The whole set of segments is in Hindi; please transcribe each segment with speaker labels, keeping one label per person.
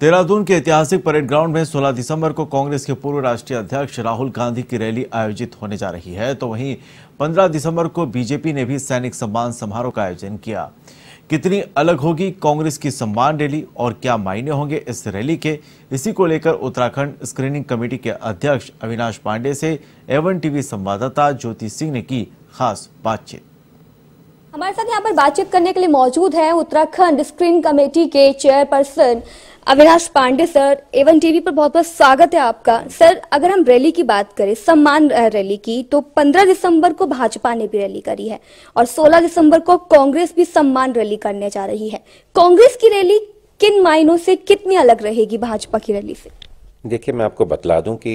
Speaker 1: देहरादून के ऐतिहासिक परेड ग्राउंड में 16 दिसंबर को कांग्रेस के पूर्व राष्ट्रीय अध्यक्ष राहुल गांधी की रैली आयोजित होने जा रही है तो वहीं 15 दिसंबर को बीजेपी ने भी सैनिक सम्मान समारोह का आयोजन किया कितनी अलग होगी कांग्रेस की सम्मान रैली और क्या मायने होंगे इस रैली के इसी को लेकर उत्तराखंड स्क्रीनिंग कमेटी के अध्यक्ष अविनाश पांडे से एवन टीवी संवाददाता ज्योति सिंह ने की खास बातचीत
Speaker 2: हमारे साथ यहाँ पर बातचीत करने के लिए मौजूद है उत्तराखंड स्क्रीन कमेटी के chairperson Avinash Pande sir A one TV पर बहुत बहुत स्वागत है आपका सर अगर हम रैली की बात करें सम्मान रैली की तो 15 दिसंबर को भाजपा ने भी रैली करी है और 16 दिसंबर को कांग्रेस भी सम्मान रैली करने जा रही है कांग्रेस की रैली किन मायनों से कितनी अलग रहेगी भाजपा की रैली से
Speaker 1: देखिए मैं आपको बतला दूं कि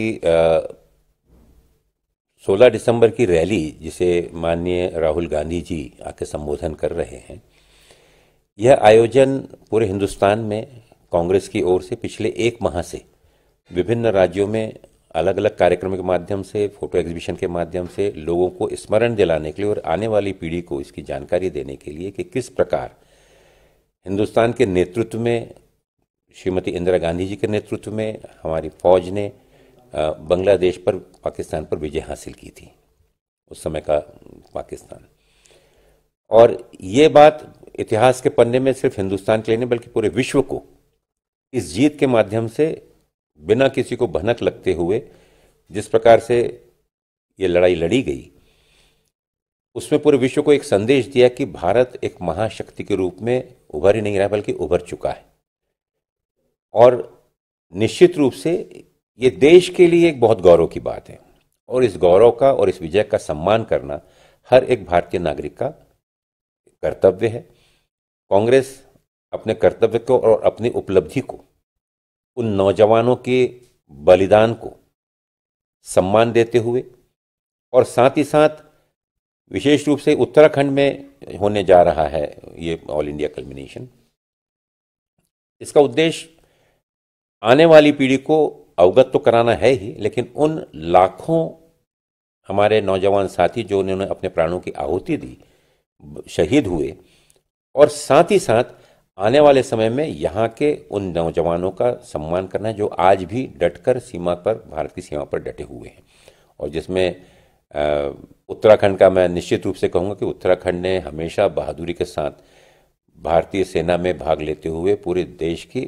Speaker 1: सोलह दिसंबर की रैली जिसे माननीय राहुल गांधी जी आके संबोधन कर रहे हैं यह आयोजन पूरे हिंदुस्तान में कांग्रेस की ओर से पिछले एक माह से विभिन्न राज्यों में अलग अलग कार्यक्रम के माध्यम से फोटो एग्जीबिशन के माध्यम से लोगों को स्मरण दिलाने के लिए और आने वाली पीढ़ी को इसकी जानकारी देने के लिए कि किस प्रकार हिंदुस्तान के नेतृत्व में श्रीमती इंदिरा गांधी जी के नेतृत्व में हमारी फौज ने बांग्लादेश पर पाकिस्तान पर विजय हासिल की थी उस समय का पाकिस्तान और ये बात इतिहास के पन्ने में सिर्फ हिंदुस्तान के लिए नहीं बल्कि पूरे विश्व को इस जीत के माध्यम से बिना किसी को भनक लगते हुए जिस प्रकार से ये लड़ाई लड़ी गई उसमें पूरे विश्व को एक संदेश दिया कि भारत एक महाशक्ति के रूप में उभर ही नहीं रहा बल्कि उभर चुका है और निश्चित रूप से ये देश के लिए एक बहुत गौरव की बात है और इस गौरव का और इस विजय का सम्मान करना हर एक भारतीय नागरिक का कर्तव्य है कांग्रेस अपने कर्तव्य को और अपनी उपलब्धि को उन नौजवानों के बलिदान को सम्मान देते हुए और साथ ही साथ विशेष रूप से उत्तराखंड में होने जा रहा है ये ऑल इंडिया कल्बिनेशन इसका उद्देश्य आने वाली पीढ़ी को अवगत तो कराना है ही लेकिन उन लाखों हमारे नौजवान साथी जो उन्होंने अपने प्राणों की आहुति दी शहीद हुए और साथ ही साथ आने वाले समय में यहाँ के उन नौजवानों का सम्मान करना है जो आज भी डटकर सीमा पर भारत की सीमा पर डटे हुए हैं और जिसमें उत्तराखंड का मैं निश्चित रूप से कहूँगा कि उत्तराखंड ने हमेशा बहादुरी के साथ भारतीय सेना में भाग लेते हुए पूरे देश की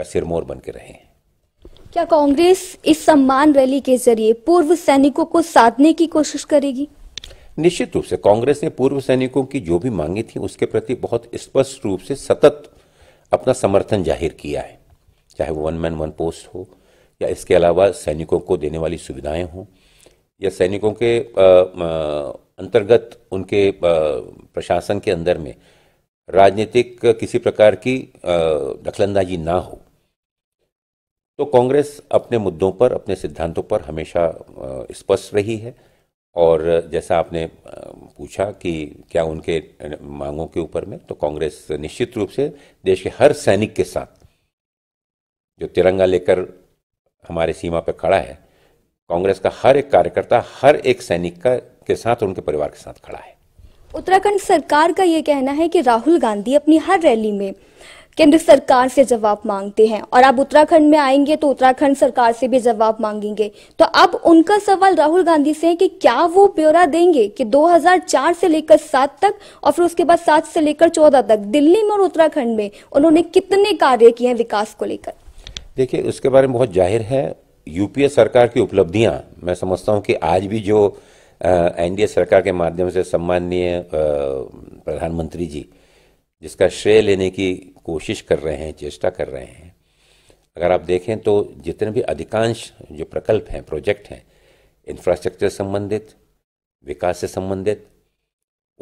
Speaker 1: कसिरमोर बन के रहे हैं
Speaker 2: क्या कांग्रेस इस सम्मान रैली के जरिए पूर्व सैनिकों को साधने की कोशिश करेगी
Speaker 1: निश्चित रूप से कांग्रेस ने पूर्व सैनिकों की जो भी मांगी थी उसके प्रति बहुत स्पष्ट रूप से सतत अपना समर्थन जाहिर किया है चाहे वो वन मैन वन पोस्ट हो या इसके अलावा सैनिकों को देने वाली सुविधाएं हों या सैनिकों के अंतर्गत उनके प्रशासन के अंदर में राजनीतिक किसी प्रकार की दखलंदाजी ना हो तो कांग्रेस अपने मुद्दों पर अपने सिद्धांतों पर हमेशा स्पष्ट रही है और जैसा आपने पूछा कि क्या उनके मांगों के ऊपर में तो कांग्रेस निश्चित रूप से देश के हर सैनिक के साथ जो तिरंगा लेकर हमारे सीमा पर खड़ा है कांग्रेस का हर एक कार्यकर्ता हर एक सैनिक का के साथ उनके परिवार के साथ खड़ा है
Speaker 2: उत्तराखंड सरकार का ये कहना है कि राहुल गांधी अपनी हर रैली में केंद्र सरकार से जवाब मांगते हैं और आप उत्तराखंड में आएंगे तो उत्तराखंड सरकार से भी जवाब मांगेंगे तो अब उनका सवाल राहुल गांधी से है कि क्या वो ब्यौरा देंगे कि 2004 से लेकर सात तक और फिर उसके बाद सात से लेकर चौदह तक दिल्ली में और उत्तराखंड में उन्होंने कितने कार्य किए हैं विकास को लेकर
Speaker 1: देखिए उसके बारे में बहुत जाहिर है यूपीए सरकार की उपलब्धियां मैं समझता हूँ कि आज भी जो एनडीए सरकार के माध्यम से सम्माननीय प्रधानमंत्री जी जिसका श्रेय लेने की कोशिश कर रहे हैं चेष्टा कर रहे हैं अगर आप देखें तो जितने भी अधिकांश जो प्रकल्प हैं प्रोजेक्ट हैं इंफ्रास्ट्रक्चर संबंधित विकास से संबंधित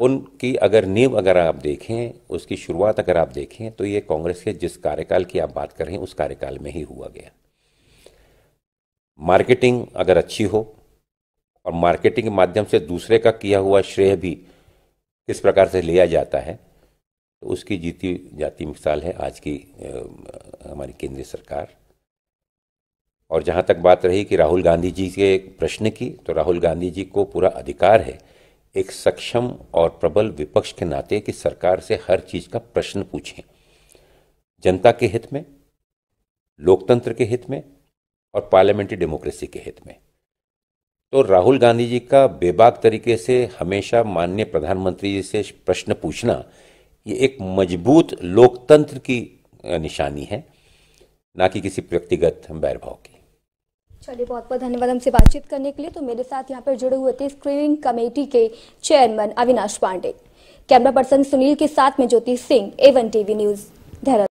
Speaker 1: उनकी अगर नींव अगर आप देखें उसकी शुरुआत अगर आप देखें तो ये कांग्रेस के जिस कार्यकाल की आप बात कर रहे हैं उस कार्यकाल में ही हुआ गया मार्केटिंग अगर अच्छी हो और मार्केटिंग के माध्यम से दूसरे का किया हुआ श्रेय भी किस प्रकार से लिया जाता है उसकी जीती जाती मिसाल है आज की हमारी केंद्रीय सरकार और जहाँ तक बात रही कि राहुल गांधी जी के प्रश्न की तो राहुल गांधी जी को पूरा अधिकार है एक सक्षम और प्रबल विपक्ष के नाते कि सरकार से हर चीज़ का प्रश्न पूछें जनता के हित में लोकतंत्र के हित में और पार्लियामेंट्री डेमोक्रेसी के हित में तो राहुल गांधी जी का बेबाक तरीके से हमेशा माननीय प्रधानमंत्री जी से प्रश्न पूछना ये एक मजबूत लोकतंत्र की निशानी है ना कि किसी व्यक्तिगत वैरभाव की
Speaker 2: चलिए बहुत बहुत धन्यवाद हमसे बातचीत करने के लिए तो मेरे साथ यहाँ पर जुड़े हुए थे स्क्रीनिंग कमेटी के chairman Avinash Pande camera person Sunil के साथ में Jyoti Singh A one TV news Dehradun